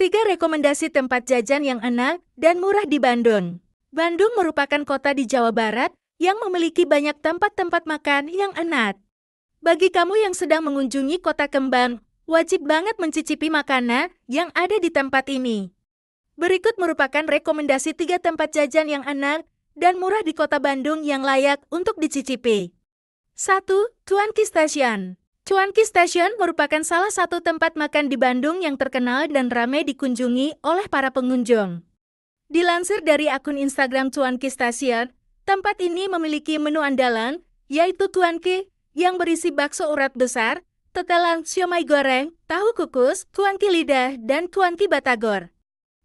Tiga rekomendasi tempat jajan yang enak dan murah di Bandung. Bandung merupakan kota di Jawa Barat yang memiliki banyak tempat-tempat makan yang enak. Bagi kamu yang sedang mengunjungi kota kembang, wajib banget mencicipi makanan yang ada di tempat ini. Berikut merupakan rekomendasi tiga tempat jajan yang enak dan murah di kota Bandung yang layak untuk dicicipi. 1. Tuan Ki Ki Station merupakan salah satu tempat makan di Bandung yang terkenal dan ramai dikunjungi oleh para pengunjung. Dilansir dari akun Instagram Ki Station, tempat ini memiliki menu andalan, yaitu Ki, yang berisi bakso urat besar, tetelan siomay goreng, tahu kukus, Ki lidah, dan Ki batagor.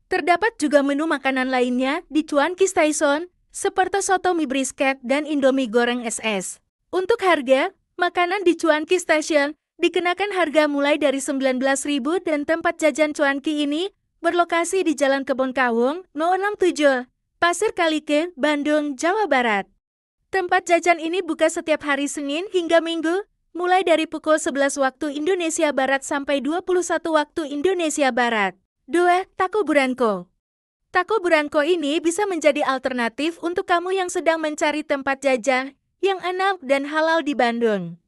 Terdapat juga menu makanan lainnya di Ki Station, seperti soto mie brisket dan indomie goreng SS. Untuk harga, Makanan di Cuanki Station dikenakan harga mulai dari 19.000 dan tempat jajan Cuanki ini berlokasi di Jalan Kebon Kawung, No 67, Pasir Kalike, Bandung, Jawa Barat. Tempat jajan ini buka setiap hari Senin hingga Minggu, mulai dari pukul 11 waktu Indonesia Barat sampai 21 waktu Indonesia Barat. 2. Taku Buranko Taku Buranko ini bisa menjadi alternatif untuk kamu yang sedang mencari tempat jajan yang enak dan halal di Bandung.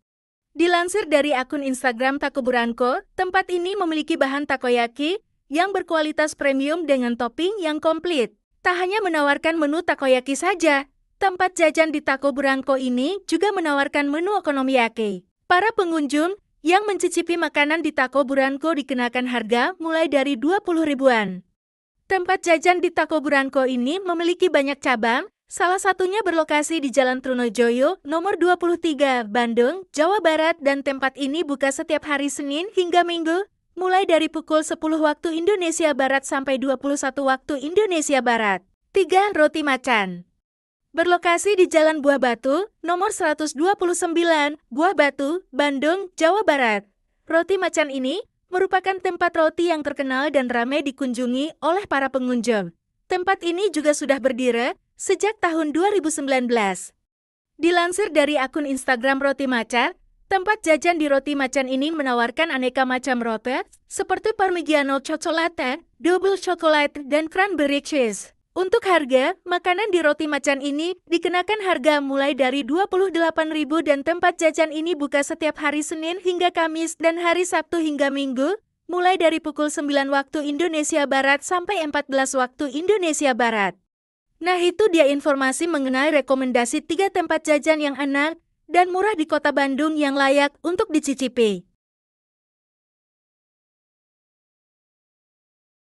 Dilansir dari akun Instagram Takoburanko, tempat ini memiliki bahan takoyaki yang berkualitas premium dengan topping yang komplit. Tak hanya menawarkan menu takoyaki saja, tempat jajan di Takoburanko ini juga menawarkan menu okonomiyaki. Para pengunjung yang mencicipi makanan di Takoburanko dikenakan harga mulai dari 20 ribuan. Tempat jajan di Takoburanko ini memiliki banyak cabang Salah satunya berlokasi di Jalan Trunojoyo, nomor 23, Bandung, Jawa Barat dan tempat ini buka setiap hari Senin hingga Minggu, mulai dari pukul 10 waktu Indonesia Barat sampai 21 waktu Indonesia Barat. 3. Roti Macan Berlokasi di Jalan Buah Batu, nomor 129, Buah Batu, Bandung, Jawa Barat. Roti Macan ini merupakan tempat roti yang terkenal dan ramai dikunjungi oleh para pengunjung. Tempat ini juga sudah berdiri sejak tahun 2019. Dilansir dari akun Instagram Roti Macan, tempat jajan di Roti Macan ini menawarkan aneka macam roti seperti Parmigiano Chocolate, Double Chocolate, dan Cranberry Cheese. Untuk harga, makanan di roti macan ini dikenakan harga mulai dari Rp28.000 dan tempat jajan ini buka setiap hari Senin hingga Kamis dan hari Sabtu hingga Minggu, mulai dari pukul 9 waktu Indonesia Barat sampai 14 waktu Indonesia Barat. Nah itu dia informasi mengenai rekomendasi tiga tempat jajan yang enak dan murah di kota Bandung yang layak untuk dicicipi.